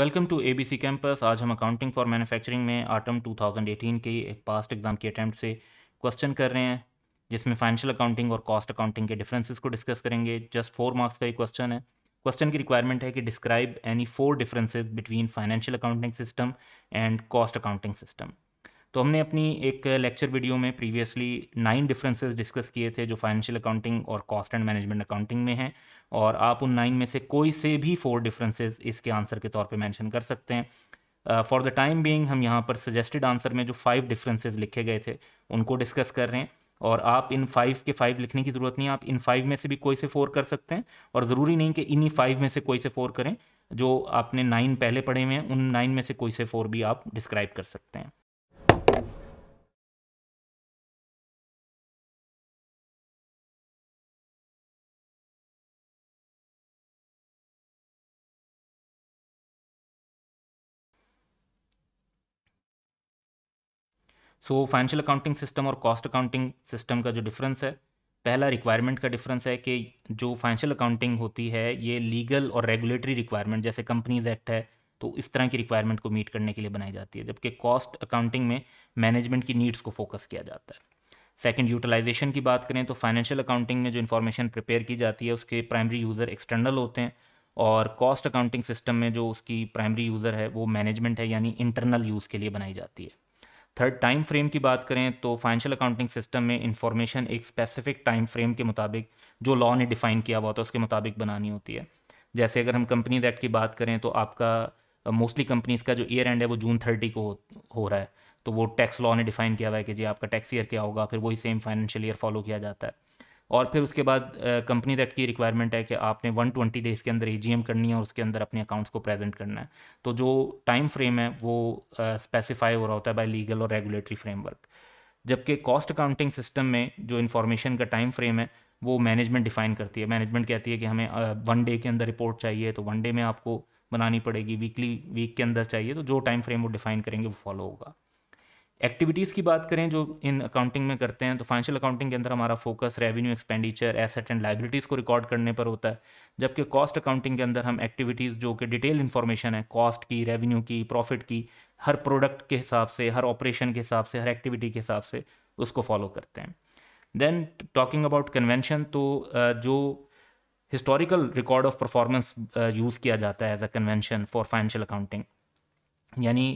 welcome to C campus आज हम accounting for manufacturing में आटम 2018 के एक पास्ट एग्जाम के अटैम्प्ट से क्वेश्चन कर रहे हैं जिसमें फाइनेंशियल अकाउंटिंग और कॉस्ट अकाउंटिंग के डिफरेंसेस को डिस्कस करेंगे जस्ट फोर मार्क्स का ही क्वेश्चन है क्वेश्चन की रिक्वायरमेंट है कि describe any four differences between financial accounting system and cost accounting system तो हमने अपनी एक लेक्चर वीडियो में प्रीवियसली नाइन डिफरेंसेस डिस्कस किए थे जो फाइनेंशियल अकाउंटिंग और कॉस्ट एंड मैनेजमेंट अकाउंटिंग में हैं और आप उन नाइन में से कोई से भी फोर डिफरेंसेस इसके आंसर के तौर पे मेंशन कर सकते हैं फॉर द टाइम बीइंग हम यहाँ पर सजेस्टेड आंसर में जो फाइव डिफरेंसेज लिखे गए थे उनको डिस्कस कर रहे हैं और आप इन फाइव के फाइव लिखने की ज़रूरत नहीं है आप इन फाइव में से भी कोई से फोर कर सकते हैं और ज़रूरी नहीं कि इन्हीं फाइव में से कोई से फोर करें जो आपने नाइन पहले पढ़े हुए हैं उन नाइन में से कोई से फोर भी आप डिस्क्राइब कर सकते हैं सो फाइनेंशियल अकाउंटिंग सिस्टम और कॉस्ट अकाउंटिंग सिस्टम का जो डिफरेंस है पहला रिक्वायरमेंट का डिफरेंस है कि जो फाइनेंशियल अकाउंटिंग होती है ये लीगल और रेगुलेटरी रिक्वायरमेंट जैसे कंपनीज एक्ट है तो इस तरह की रिक्वायरमेंट को मीट करने के लिए बनाई जाती है जबकि कॉस्ट अकाउंटिंग में मैनेजमेंट की नीड्स को फोकस किया जाता है सेकंड यूटिलाइजेशन की बात करें तो फाइनेंशियल अकाउंटिंग में जो इन्फॉर्मेशन प्रिपेयर की जाती है उसके प्राइमरी यूज़र एक्सटर्नल होते हैं और कॉस्ट अकाउंटिंग सिस्टम में जो उसकी प्राइमरी यूज़र है वो मैनेजमेंट है यानी इंटरनल यूज़ के लिए बनाई जाती है थर्ड टाइम फ्रेम की बात करें तो फाइनेंशियल अकाउंटिंग सिस्टम में इंफॉर्मेशन एक स्पेसिफिक टाइम फ्रेम के मुताबिक जो लॉ ने डिफाइन किया हुआ होता है उसके मुताबिक बनानी होती है जैसे अगर हम कंपनीज एक्ट की बात करें तो आपका मोस्टली कंपनीज का जो ईयर एंड है वो जून थर्टी को हो, हो रहा है तो वो टैक्स लॉ ने डिफाइन किया हुआ है कि जी आपका टैक्स ईयर क्या होगा फिर वही सेम फाइनेंशियल ईयर फॉलो किया जाता है और फिर उसके बाद कंपनी एक्ट की रिक्वायरमेंट है कि आपने 120 डेज़ के अंदर ए करनी है और उसके अंदर अपने अकाउंट्स को प्रेजेंट करना है तो जो टाइम फ्रेम है वो स्पेसिफाई हो रहा होता है बाय लीगल और रेगुलेटरी फ्रेमवर्क जबकि कॉस्ट अकाउंटिंग सिस्टम में जो इन्फॉर्मेशन का टाइम फ्रेम है वो मैनेजमेंट डिफाइन करती है मैनेजमेंट कहती है कि हमें वन डे के अंदर रिपोर्ट चाहिए तो वन डे में आपको बनानी पड़ेगी वीकली वीक के अंदर चाहिए तो जो टाइम फ्रेम वो डिफाइन करेंगे वो फॉलो होगा एक्टिविटीज़ की बात करें जो इन अकाउंटिंग में करते हैं तो फाइनेंशियल अकाउंटिंग के अंदर हमारा focus revenue expenditure asset and liabilities को रिकॉर्ड करने पर होता है जबकि कॉस्ट अकाउंटिंग के अंदर हम एक्टिविटीज़ जो कि डिटेल इन्फॉर्मेशन है कॉस्ट की रेवेन्यू की प्रॉफिट की हर प्रोडक्ट के हिसाब से हर ऑपरेशन के हिसाब से हर एक्टिविटी के हिसाब से उसको फॉलो करते हैं देन टॉकिंग अबाउट कन्वेंशन तो जो historical record of performance use किया जाता है as a convention for financial accounting यानी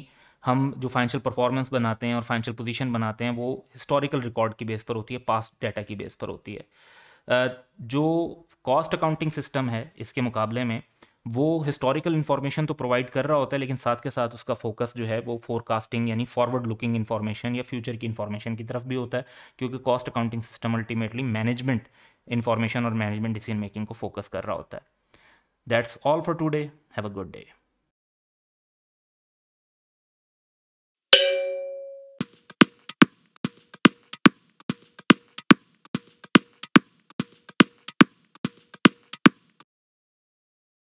हम जो फाइनेंशियल परफॉर्मेंस बनाते हैं और फाइनेंशियल पोजीशन बनाते हैं वो हिस्टोरिकल रिकॉर्ड की बेस पर होती है पास्ट डाटा की बेस पर होती है जो कॉस्ट अकाउंटिंग सिस्टम है इसके मुकाबले में वो हिस्टोरिकल इन्फॉर्मेशन तो प्रोवाइड कर रहा होता है लेकिन साथ के साथ उसका फोकस जो है वो फोरकास्टिंग यानी फॉरवर्ड लुकिंग इन्फॉर्मेशन या फ्यूचर की इन्फॉर्मेशन की तरफ भी होता है क्योंकि cost accounting system ultimately management information और मैनेजमेंट डिसीजन मेकिंग को फोकस कर रहा होता है that's all for today have a good day